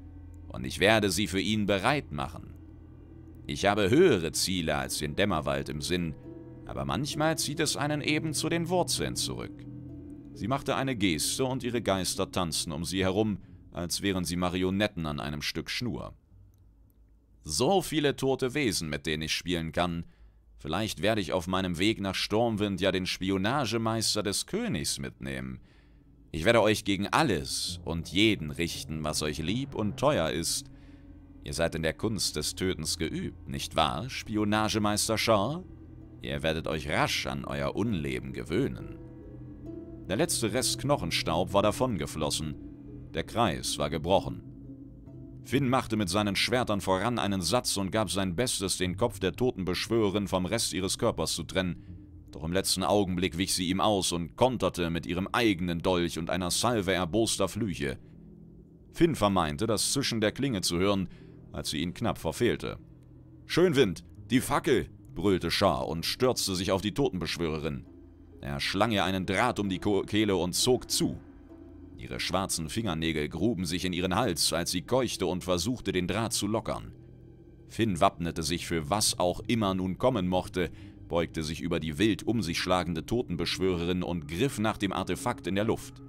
und ich werde sie für ihn bereit machen. Ich habe höhere Ziele als den Dämmerwald im Sinn, aber manchmal zieht es einen eben zu den Wurzeln zurück. Sie machte eine Geste und ihre Geister tanzten um sie herum, als wären sie Marionetten an einem Stück Schnur. So viele tote Wesen, mit denen ich spielen kann. Vielleicht werde ich auf meinem Weg nach Sturmwind ja den Spionagemeister des Königs mitnehmen. Ich werde euch gegen alles und jeden richten, was euch lieb und teuer ist. Ihr seid in der Kunst des Tötens geübt, nicht wahr, Spionagemeister Shaw? Ihr werdet euch rasch an euer Unleben gewöhnen. Der letzte Rest Knochenstaub war davongeflossen. Der Kreis war gebrochen. Finn machte mit seinen Schwertern voran einen Satz und gab sein Bestes, den Kopf der toten Beschwörerin vom Rest ihres Körpers zu trennen. Doch im letzten Augenblick wich sie ihm aus und konterte mit ihrem eigenen Dolch und einer Salve erboster Flüche. Finn vermeinte, das Zischen der Klinge zu hören, als sie ihn knapp verfehlte. Schönwind, die Fackel! brüllte Schar und stürzte sich auf die Totenbeschwörerin. Er schlang ihr einen Draht um die Kehle und zog zu. Ihre schwarzen Fingernägel gruben sich in ihren Hals, als sie keuchte und versuchte, den Draht zu lockern. Finn wappnete sich für was auch immer nun kommen mochte, beugte sich über die wild um sich schlagende Totenbeschwörerin und griff nach dem Artefakt in der Luft.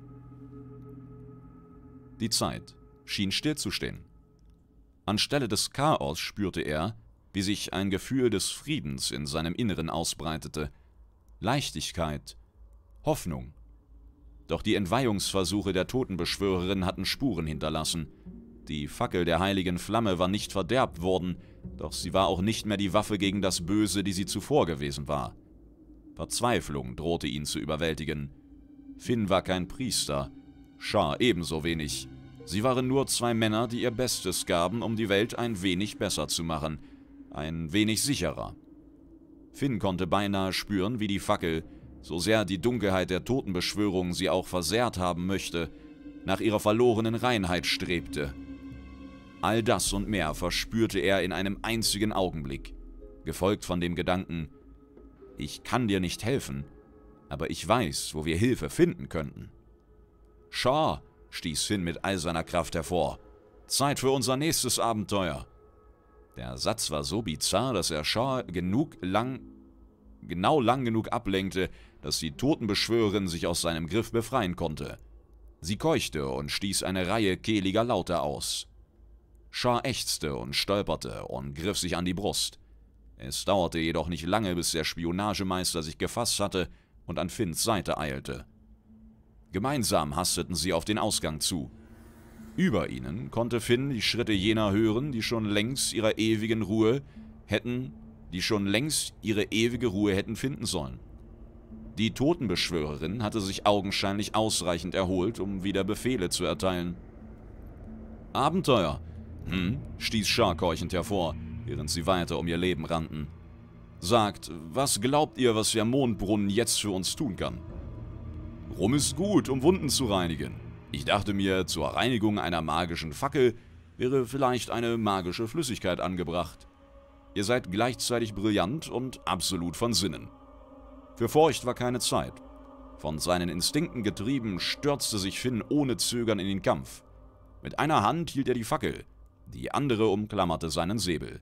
Die Zeit schien stillzustehen. Anstelle des Chaos spürte er, wie sich ein Gefühl des Friedens in seinem Inneren ausbreitete – Leichtigkeit, Hoffnung. Doch die Entweihungsversuche der Totenbeschwörerin hatten Spuren hinterlassen. Die Fackel der heiligen Flamme war nicht verderbt worden, doch sie war auch nicht mehr die Waffe gegen das Böse, die sie zuvor gewesen war. Verzweiflung drohte ihn zu überwältigen. Finn war kein Priester, Schar ebenso wenig. Sie waren nur zwei Männer, die ihr Bestes gaben, um die Welt ein wenig besser zu machen, ein wenig sicherer. Finn konnte beinahe spüren, wie die Fackel, so sehr die Dunkelheit der Totenbeschwörung sie auch versehrt haben möchte, nach ihrer verlorenen Reinheit strebte. All das und mehr verspürte er in einem einzigen Augenblick, gefolgt von dem Gedanken, ich kann dir nicht helfen, aber ich weiß, wo wir Hilfe finden könnten. Shaw, stieß Finn mit all seiner Kraft hervor, Zeit für unser nächstes Abenteuer. Der Satz war so bizarr, dass er Shaw genug lang, genau lang genug ablenkte, dass die Totenbeschwörerin sich aus seinem Griff befreien konnte. Sie keuchte und stieß eine Reihe kehliger Laute aus. Shaw ächzte und stolperte und griff sich an die Brust. Es dauerte jedoch nicht lange, bis der Spionagemeister sich gefasst hatte und an Finns Seite eilte. Gemeinsam hasteten sie auf den Ausgang zu – über ihnen konnte Finn die Schritte jener hören, die schon längst ihrer ewigen Ruhe hätten, die schon längst ihre ewige Ruhe hätten finden sollen. Die Totenbeschwörerin hatte sich augenscheinlich ausreichend erholt, um wieder Befehle zu erteilen. Abenteuer! Hm, stieß keuchend hervor, während sie weiter um ihr Leben rannten. Sagt, was glaubt ihr, was der Mondbrunnen jetzt für uns tun kann? Rum ist gut, um Wunden zu reinigen, ich dachte mir, zur Reinigung einer magischen Fackel wäre vielleicht eine magische Flüssigkeit angebracht. Ihr seid gleichzeitig brillant und absolut von Sinnen. Für Furcht war keine Zeit. Von seinen Instinkten getrieben stürzte sich Finn ohne Zögern in den Kampf. Mit einer Hand hielt er die Fackel, die andere umklammerte seinen Säbel.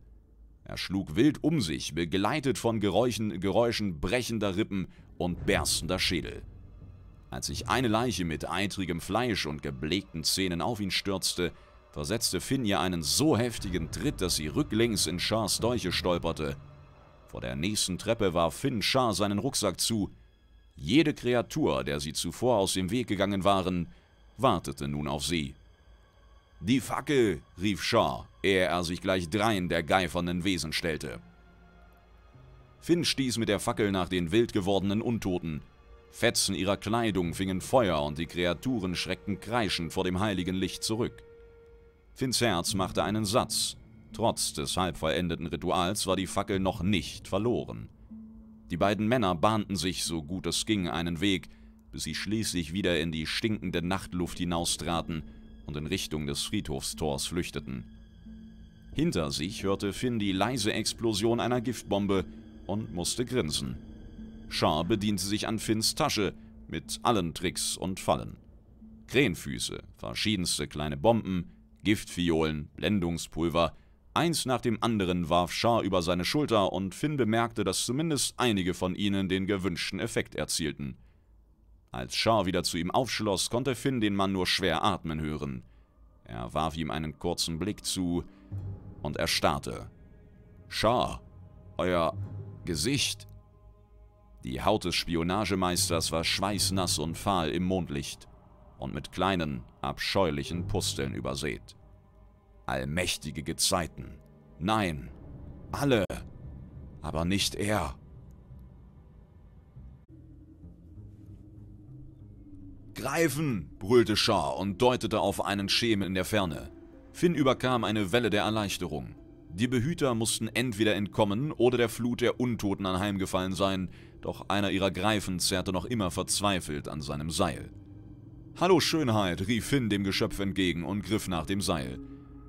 Er schlug wild um sich, begleitet von Geräuschen, Geräuschen brechender Rippen und berstender Schädel. Als sich eine Leiche mit eitrigem Fleisch und geblegten Zähnen auf ihn stürzte, versetzte Finn ihr einen so heftigen Tritt, dass sie rücklings in Shars Däuche stolperte. Vor der nächsten Treppe warf Finn Shar seinen Rucksack zu. Jede Kreatur, der sie zuvor aus dem Weg gegangen waren, wartete nun auf sie. Die Fackel, rief Shaw, ehe er sich gleich dreien der geifernden Wesen stellte. Finn stieß mit der Fackel nach den wild gewordenen Untoten. Fetzen ihrer Kleidung fingen Feuer und die Kreaturen schreckten kreischend vor dem heiligen Licht zurück. Finns Herz machte einen Satz. Trotz des halb vollendeten Rituals war die Fackel noch nicht verloren. Die beiden Männer bahnten sich, so gut es ging, einen Weg, bis sie schließlich wieder in die stinkende Nachtluft hinaustraten und in Richtung des Friedhofstors flüchteten. Hinter sich hörte Finn die leise Explosion einer Giftbombe und musste grinsen. Char bediente sich an Finns Tasche mit allen Tricks und Fallen. Krähenfüße, verschiedenste kleine Bomben, Giftfiolen, Blendungspulver, eins nach dem anderen warf Char über seine Schulter und Finn bemerkte, dass zumindest einige von ihnen den gewünschten Effekt erzielten. Als Char wieder zu ihm aufschloss, konnte Finn den Mann nur schwer atmen hören. Er warf ihm einen kurzen Blick zu und erstarrte. Char, euer Gesicht die Haut des Spionagemeisters war schweißnass und fahl im Mondlicht und mit kleinen, abscheulichen Pusteln übersät. Allmächtige Gezeiten. Nein, alle, aber nicht er. Greifen! brüllte Shaw und deutete auf einen Schemel in der Ferne. Finn überkam eine Welle der Erleichterung. Die Behüter mussten entweder entkommen oder der Flut der Untoten anheimgefallen sein, doch einer ihrer Greifen zerrte noch immer verzweifelt an seinem Seil. Hallo Schönheit, rief Finn dem Geschöpf entgegen und griff nach dem Seil.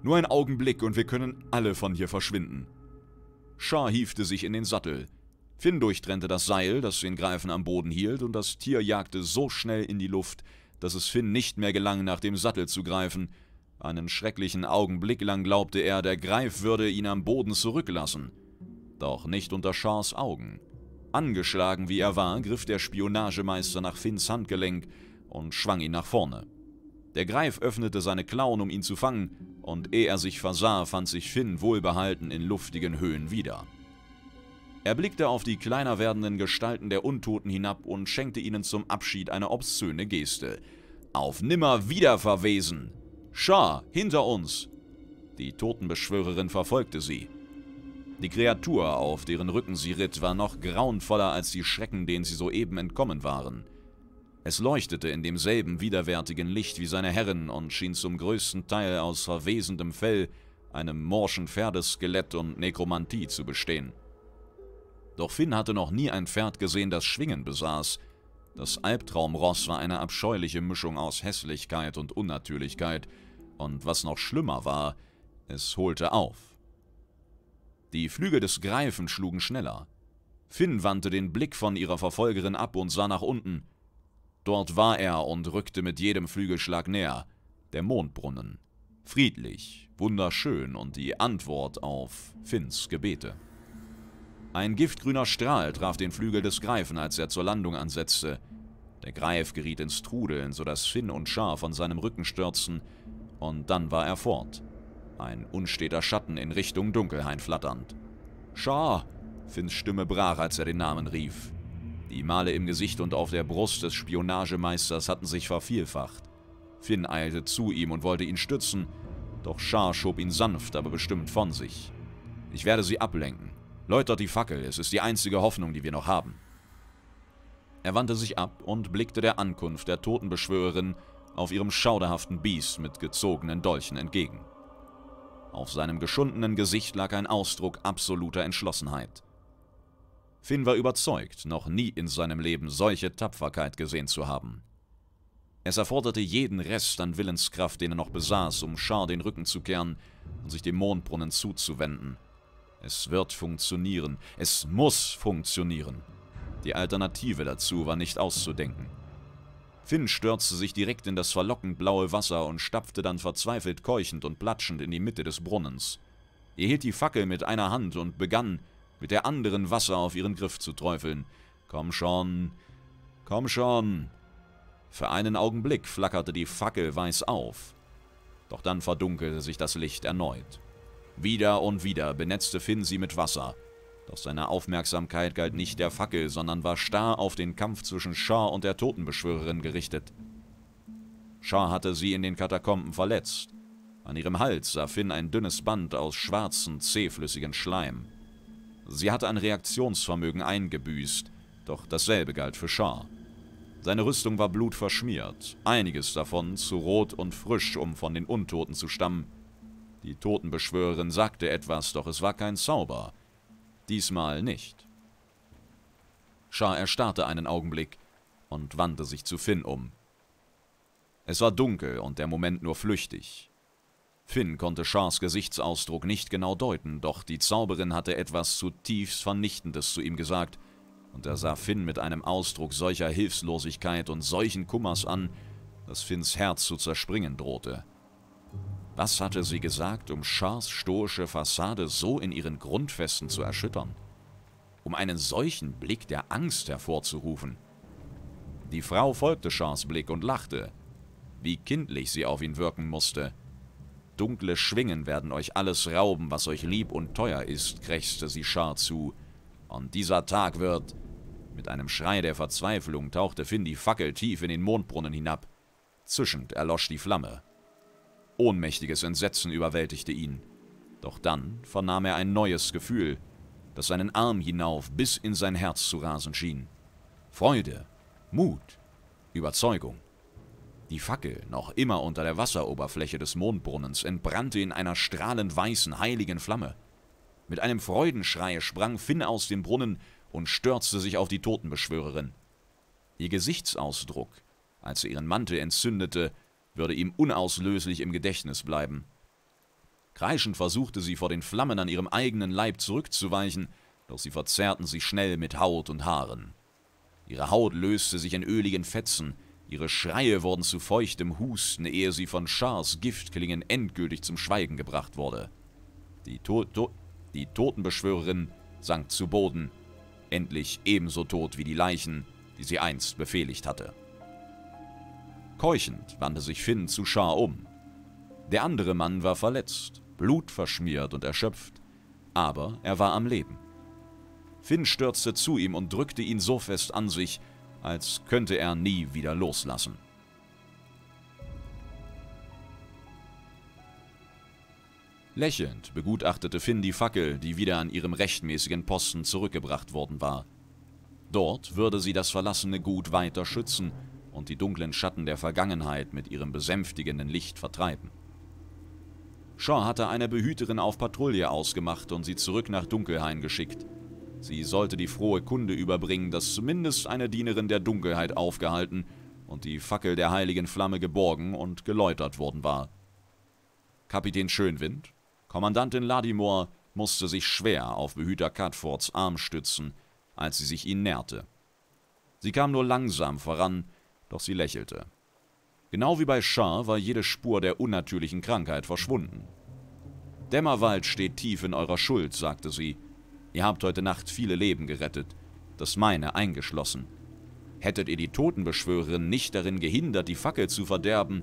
Nur ein Augenblick und wir können alle von hier verschwinden. Shaw hiefte sich in den Sattel. Finn durchtrennte das Seil, das den Greifen am Boden hielt, und das Tier jagte so schnell in die Luft, dass es Finn nicht mehr gelang, nach dem Sattel zu greifen. Einen schrecklichen Augenblick lang glaubte er, der Greif würde ihn am Boden zurücklassen. Doch nicht unter Shaws Augen. Angeschlagen wie er war, griff der Spionagemeister nach Finns Handgelenk und schwang ihn nach vorne. Der Greif öffnete seine Klauen, um ihn zu fangen, und ehe er sich versah, fand sich Finn wohlbehalten in luftigen Höhen wieder. Er blickte auf die kleiner werdenden Gestalten der Untoten hinab und schenkte ihnen zum Abschied eine obszöne Geste. Auf nimmer wieder verwesen! Schar, hinter uns! Die Totenbeschwörerin verfolgte sie. Die Kreatur, auf deren Rücken sie ritt, war noch grauenvoller als die Schrecken, denen sie soeben entkommen waren. Es leuchtete in demselben widerwärtigen Licht wie seine Herren und schien zum größten Teil aus verwesendem Fell, einem morschen Pferdeskelett und Nekromantie zu bestehen. Doch Finn hatte noch nie ein Pferd gesehen, das Schwingen besaß. Das Albtraumross war eine abscheuliche Mischung aus Hässlichkeit und Unnatürlichkeit, und was noch schlimmer war, es holte auf. Die Flügel des Greifen schlugen schneller. Finn wandte den Blick von ihrer Verfolgerin ab und sah nach unten. Dort war er und rückte mit jedem Flügelschlag näher. Der Mondbrunnen. Friedlich, wunderschön und die Antwort auf Finns Gebete. Ein giftgrüner Strahl traf den Flügel des Greifen, als er zur Landung ansetzte. Der Greif geriet ins Trudeln, sodass Finn und Schar von seinem Rücken stürzten, und dann war er fort ein unsteter Schatten in Richtung Dunkelhain flatternd. Schar! Finns Stimme brach, als er den Namen rief. Die Male im Gesicht und auf der Brust des Spionagemeisters hatten sich vervielfacht. Finn eilte zu ihm und wollte ihn stützen, doch Schar schob ihn sanft, aber bestimmt von sich. Ich werde sie ablenken. Läutert die Fackel, es ist die einzige Hoffnung, die wir noch haben. Er wandte sich ab und blickte der Ankunft der Totenbeschwörerin auf ihrem schauderhaften Biest mit gezogenen Dolchen entgegen. Auf seinem geschundenen Gesicht lag ein Ausdruck absoluter Entschlossenheit. Finn war überzeugt, noch nie in seinem Leben solche Tapferkeit gesehen zu haben. Es erforderte jeden Rest an Willenskraft, den er noch besaß, um Schar den Rücken zu kehren und sich dem Mondbrunnen zuzuwenden. Es wird funktionieren. Es muss funktionieren. Die Alternative dazu war nicht auszudenken. Finn stürzte sich direkt in das verlockend blaue Wasser und stapfte dann verzweifelt keuchend und platschend in die Mitte des Brunnens. Er hielt die Fackel mit einer Hand und begann, mit der anderen Wasser auf ihren Griff zu träufeln. Komm schon, komm schon. Für einen Augenblick flackerte die Fackel weiß auf. Doch dann verdunkelte sich das Licht erneut. Wieder und wieder benetzte Finn sie mit Wasser, doch seine Aufmerksamkeit galt nicht der Fackel, sondern war starr auf den Kampf zwischen Shaw und der Totenbeschwörerin gerichtet. Shaw hatte sie in den Katakomben verletzt. An ihrem Hals sah Finn ein dünnes Band aus schwarzem, zähflüssigen Schleim. Sie hatte an Reaktionsvermögen eingebüßt, doch dasselbe galt für Shaw. Seine Rüstung war blutverschmiert, einiges davon zu rot und frisch, um von den Untoten zu stammen. Die Totenbeschwörerin sagte etwas, doch es war kein Zauber, Diesmal nicht. Shah erstarrte einen Augenblick und wandte sich zu Finn um. Es war dunkel und der Moment nur flüchtig. Finn konnte Shahs Gesichtsausdruck nicht genau deuten, doch die Zauberin hatte etwas zutiefst Vernichtendes zu ihm gesagt, und er sah Finn mit einem Ausdruck solcher Hilflosigkeit und solchen Kummers an, dass Finns Herz zu zerspringen drohte. Was hatte sie gesagt, um Chars stoische Fassade so in ihren Grundfesten zu erschüttern? Um einen solchen Blick der Angst hervorzurufen? Die Frau folgte Chars Blick und lachte. Wie kindlich sie auf ihn wirken musste. Dunkle Schwingen werden euch alles rauben, was euch lieb und teuer ist, krächzte sie Char zu. Und dieser Tag wird. Mit einem Schrei der Verzweiflung tauchte Finn die Fackel tief in den Mondbrunnen hinab. Zischend erlosch die Flamme. Ohnmächtiges Entsetzen überwältigte ihn. Doch dann vernahm er ein neues Gefühl, das seinen Arm hinauf bis in sein Herz zu rasen schien. Freude, Mut, Überzeugung. Die Fackel, noch immer unter der Wasseroberfläche des Mondbrunnens, entbrannte in einer strahlend weißen, heiligen Flamme. Mit einem Freudenschrei sprang Finn aus dem Brunnen und stürzte sich auf die Totenbeschwörerin. Ihr Gesichtsausdruck, als sie ihren Mantel entzündete, würde ihm unauslöslich im Gedächtnis bleiben. Kreischend versuchte sie vor den Flammen an ihrem eigenen Leib zurückzuweichen, doch sie verzerrten sich schnell mit Haut und Haaren. Ihre Haut löste sich in öligen Fetzen, ihre Schreie wurden zu feuchtem Husten, ehe sie von Schars Giftklingen endgültig zum Schweigen gebracht wurde. Die, to to die Totenbeschwörerin sank zu Boden, endlich ebenso tot wie die Leichen, die sie einst befehligt hatte. Keuchend wandte sich Finn zu Schar um. Der andere Mann war verletzt, blutverschmiert und erschöpft, aber er war am Leben. Finn stürzte zu ihm und drückte ihn so fest an sich, als könnte er nie wieder loslassen. Lächelnd begutachtete Finn die Fackel, die wieder an ihrem rechtmäßigen Posten zurückgebracht worden war. Dort würde sie das verlassene Gut weiter schützen und die dunklen Schatten der Vergangenheit mit ihrem besänftigenden Licht vertreiben. Shaw hatte eine Behüterin auf Patrouille ausgemacht und sie zurück nach Dunkelhain geschickt. Sie sollte die frohe Kunde überbringen, dass zumindest eine Dienerin der Dunkelheit aufgehalten und die Fackel der heiligen Flamme geborgen und geläutert worden war. Kapitän Schönwind, Kommandantin Ladimore, musste sich schwer auf Behüter Cutfords Arm stützen, als sie sich ihn näherte. Sie kam nur langsam voran doch sie lächelte. Genau wie bei Char war jede Spur der unnatürlichen Krankheit verschwunden. Dämmerwald steht tief in eurer Schuld, sagte sie. Ihr habt heute Nacht viele Leben gerettet, das meine eingeschlossen. Hättet ihr die Totenbeschwörerin nicht darin gehindert, die Fackel zu verderben,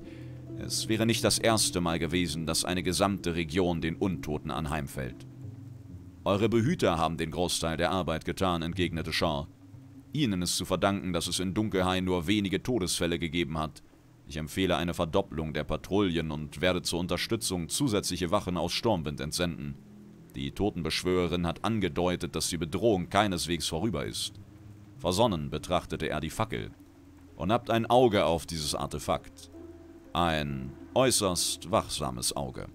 es wäre nicht das erste Mal gewesen, dass eine gesamte Region den Untoten anheimfällt. Eure Behüter haben den Großteil der Arbeit getan, entgegnete Shaw. Ihnen ist zu verdanken, dass es in Dunkelhain nur wenige Todesfälle gegeben hat. Ich empfehle eine Verdopplung der Patrouillen und werde zur Unterstützung zusätzliche Wachen aus Sturmwind entsenden. Die Totenbeschwörerin hat angedeutet, dass die Bedrohung keineswegs vorüber ist. Versonnen betrachtete er die Fackel. Und habt ein Auge auf dieses Artefakt. Ein äußerst wachsames Auge.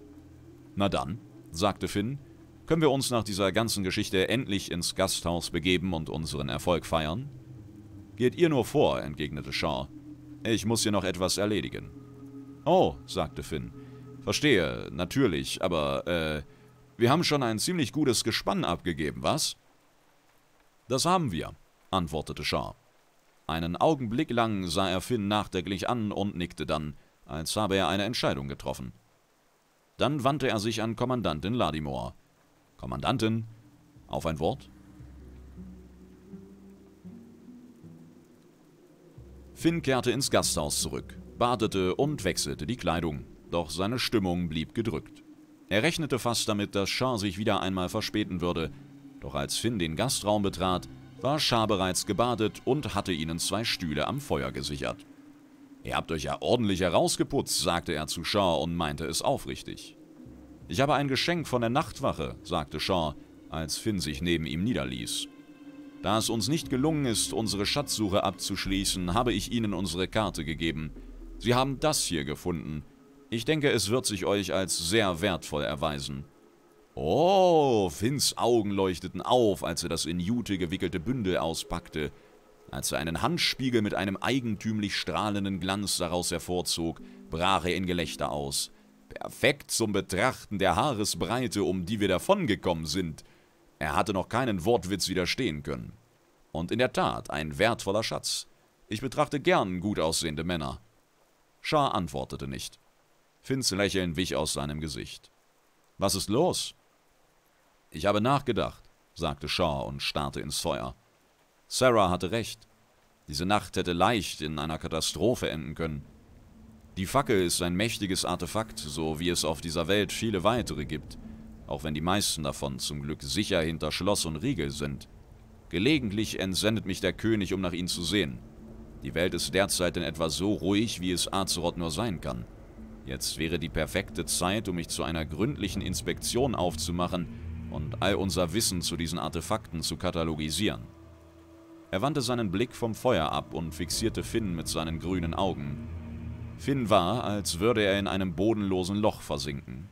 Na dann, sagte Finn, können wir uns nach dieser ganzen Geschichte endlich ins Gasthaus begeben und unseren Erfolg feiern? Geht ihr nur vor, entgegnete Shaw. Ich muss hier noch etwas erledigen. Oh, sagte Finn. Verstehe, natürlich, aber, äh, wir haben schon ein ziemlich gutes Gespann abgegeben, was? Das haben wir, antwortete Shaw. Einen Augenblick lang sah er Finn nachdenklich an und nickte dann, als habe er eine Entscheidung getroffen. Dann wandte er sich an Kommandantin Ladimore. Kommandantin, auf ein Wort. Finn kehrte ins Gasthaus zurück, badete und wechselte die Kleidung, doch seine Stimmung blieb gedrückt. Er rechnete fast damit, dass Shah sich wieder einmal verspäten würde, doch als Finn den Gastraum betrat, war Shah bereits gebadet und hatte ihnen zwei Stühle am Feuer gesichert. Ihr habt euch ja ordentlich herausgeputzt, sagte er zu Shah und meinte es aufrichtig. Ich habe ein Geschenk von der Nachtwache, sagte Shaw, als Finn sich neben ihm niederließ. Da es uns nicht gelungen ist, unsere Schatzsuche abzuschließen, habe ich Ihnen unsere Karte gegeben. Sie haben das hier gefunden. Ich denke, es wird sich euch als sehr wertvoll erweisen. Oh, Finns Augen leuchteten auf, als er das in Jute gewickelte Bündel auspackte. Als er einen Handspiegel mit einem eigentümlich strahlenden Glanz daraus hervorzog, brach er in Gelächter aus perfekt zum Betrachten der Haaresbreite, um die wir davongekommen sind. Er hatte noch keinen Wortwitz widerstehen können. Und in der Tat ein wertvoller Schatz. Ich betrachte gern gut aussehende Männer. Shah antwortete nicht. Finns Lächeln wich aus seinem Gesicht. Was ist los? Ich habe nachgedacht, sagte Shaw und starrte ins Feuer. Sarah hatte recht. Diese Nacht hätte leicht in einer Katastrophe enden können. Die Fackel ist ein mächtiges Artefakt, so wie es auf dieser Welt viele weitere gibt, auch wenn die meisten davon zum Glück sicher hinter Schloss und Riegel sind. Gelegentlich entsendet mich der König, um nach ihnen zu sehen. Die Welt ist derzeit in etwa so ruhig, wie es Azeroth nur sein kann. Jetzt wäre die perfekte Zeit, um mich zu einer gründlichen Inspektion aufzumachen und all unser Wissen zu diesen Artefakten zu katalogisieren. Er wandte seinen Blick vom Feuer ab und fixierte Finn mit seinen grünen Augen. Finn war, als würde er in einem bodenlosen Loch versinken.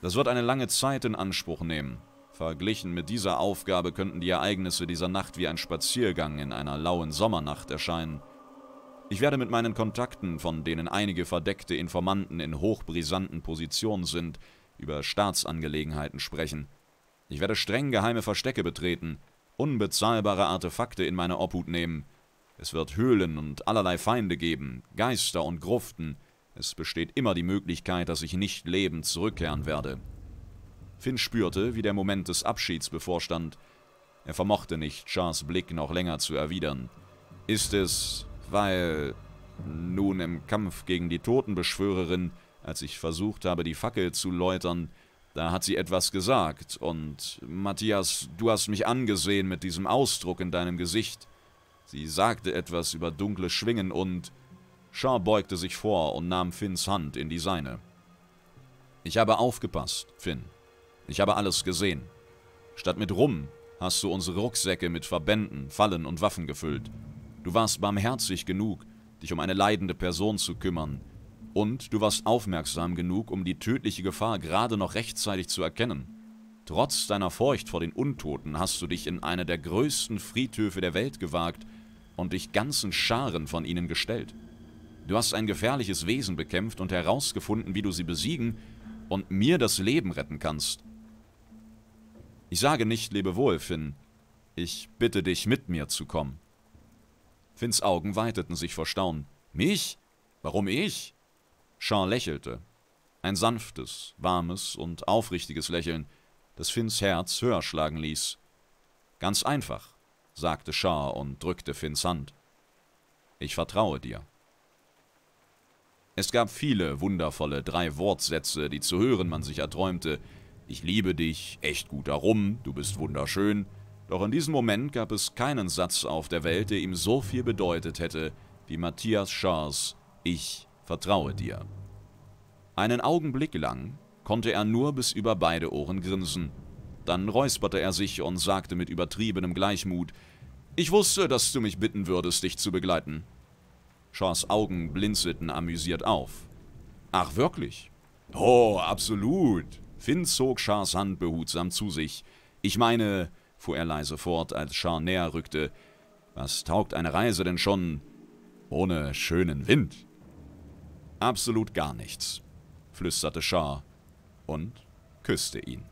Das wird eine lange Zeit in Anspruch nehmen. Verglichen mit dieser Aufgabe könnten die Ereignisse dieser Nacht wie ein Spaziergang in einer lauen Sommernacht erscheinen. Ich werde mit meinen Kontakten, von denen einige verdeckte Informanten in hochbrisanten Positionen sind, über Staatsangelegenheiten sprechen. Ich werde streng geheime Verstecke betreten, unbezahlbare Artefakte in meine Obhut nehmen – es wird Höhlen und allerlei Feinde geben, Geister und Gruften. Es besteht immer die Möglichkeit, dass ich nicht lebend zurückkehren werde. Finn spürte, wie der Moment des Abschieds bevorstand. Er vermochte nicht, Chars Blick noch länger zu erwidern. Ist es, weil nun im Kampf gegen die Totenbeschwörerin, als ich versucht habe, die Fackel zu läutern, da hat sie etwas gesagt und Matthias, du hast mich angesehen mit diesem Ausdruck in deinem Gesicht. Sie sagte etwas über dunkle Schwingen und... Shaw beugte sich vor und nahm Finns Hand in die seine. Ich habe aufgepasst, Finn. Ich habe alles gesehen. Statt mit Rum hast du unsere Rucksäcke mit Verbänden, Fallen und Waffen gefüllt. Du warst barmherzig genug, dich um eine leidende Person zu kümmern. Und du warst aufmerksam genug, um die tödliche Gefahr gerade noch rechtzeitig zu erkennen. Trotz deiner Furcht vor den Untoten hast du dich in einer der größten Friedhöfe der Welt gewagt und dich ganzen Scharen von ihnen gestellt. Du hast ein gefährliches Wesen bekämpft und herausgefunden, wie du sie besiegen und mir das Leben retten kannst. Ich sage nicht Lebewohl, Finn. Ich bitte dich, mit mir zu kommen. Finns Augen weiteten sich vor Staunen. Mich? Warum ich? Jean lächelte. Ein sanftes, warmes und aufrichtiges Lächeln – das Finns Herz höher schlagen ließ. Ganz einfach, sagte Shaw und drückte Finns Hand. Ich vertraue dir. Es gab viele wundervolle drei Wortsätze, die zu hören man sich erträumte. Ich liebe dich, echt gut darum, du bist wunderschön. Doch in diesem Moment gab es keinen Satz auf der Welt, der ihm so viel bedeutet hätte, wie Matthias Schaas Ich vertraue dir. Einen Augenblick lang konnte er nur bis über beide Ohren grinsen. Dann räusperte er sich und sagte mit übertriebenem Gleichmut, ich wusste, dass du mich bitten würdest, dich zu begleiten. Shaws Augen blinzelten amüsiert auf. Ach, wirklich? Oh, absolut. Finn zog Shaws Hand behutsam zu sich. Ich meine, fuhr er leise fort, als Shaw näher rückte, was taugt eine Reise denn schon ohne schönen Wind? Absolut gar nichts, flüsterte Shaw und küsste ihn.